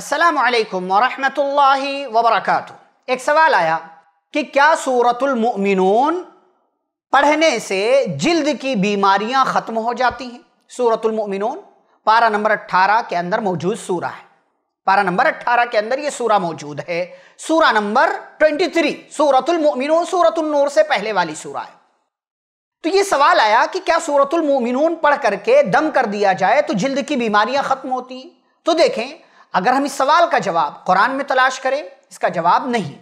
असलकम वरहमतुल्लाह वबरकत एक सवाल आया कि क्या सूरतुलमिनून पढ़ने से जिल्द की बीमारियां ख़त्म हो जाती हैं सूरतुलमिनून पारा नंबर 18 के अंदर मौजूद सूरा है पारा नंबर 18 के अंदर ये सूरा मौजूद है सूरा नंबर 23 सूरतुलमिनून सूरतुलनूर से पहले वाली सूरा है तो ये सवाल आया कि क्या सूरतुलमिनून पढ़ करके दम कर दिया जाए तो जिल्द की बीमारियां ख़त्म होती हैं तो देखें अगर हम इस सवाल का जवाब कुरान में तलाश करें इसका जवाब नहीं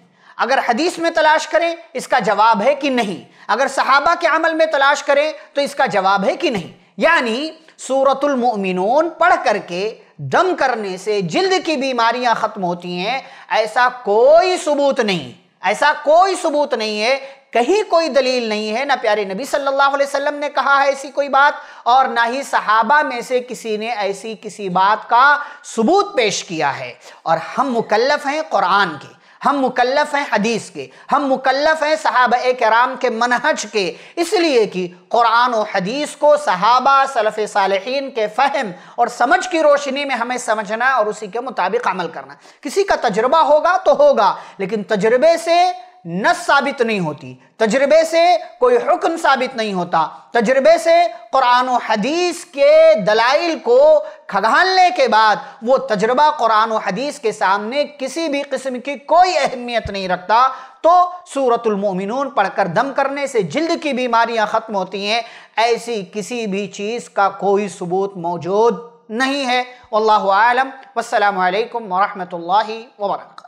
अगर हदीस में तलाश करें इसका जवाब है कि नहीं अगर सहाबा के अमल में तलाश करें तो इसका जवाब है कि नहीं यानी सूरतुलमिन पढ़ करके दम करने से जिल्द की बीमारियां ख़त्म होती हैं ऐसा कोई सबूत नहीं ऐसा कोई सबूत नहीं है कहीं कोई दलील नहीं है ना प्यारे नबी सल्लल्लाहु अलैहि वसल्लम ने कहा है ऐसी कोई बात और ना ही सहाबा में से किसी ने ऐसी किसी बात का सबूत पेश किया है और हम मुकल्लफ हैं कुरान के हम मुकल्लफ हैं हदीस के हम मुकल्लफ हैं सहाब कराम के मनहज के इसलिए कि कुरान और हदीस को सहाबा सलफ़ सालहीन के फ़हम और समझ की रोशनी में हमें समझना और उसी के मुताबिक अमल करना किसी का तजर्बा होगा तो होगा लेकिन तजर्बे से नस साबित नहीं होती तजर्बे से कोई हुक्म साबित नहीं होता तजर्बे से कुरान हदीस के दलाइल को खगालने के बाद वो तजर्बा कुरान हदीस के सामने किसी भी किस्म की कोई अहमियत नहीं रखता तो सूरतमिन पढ़कर दम करने से जिल्द की बीमारियां ख़त्म होती हैं ऐसी किसी भी चीज़ का कोई सबूत मौजूद नहीं है अल्लाह आलम वसलम वरहमल वर्क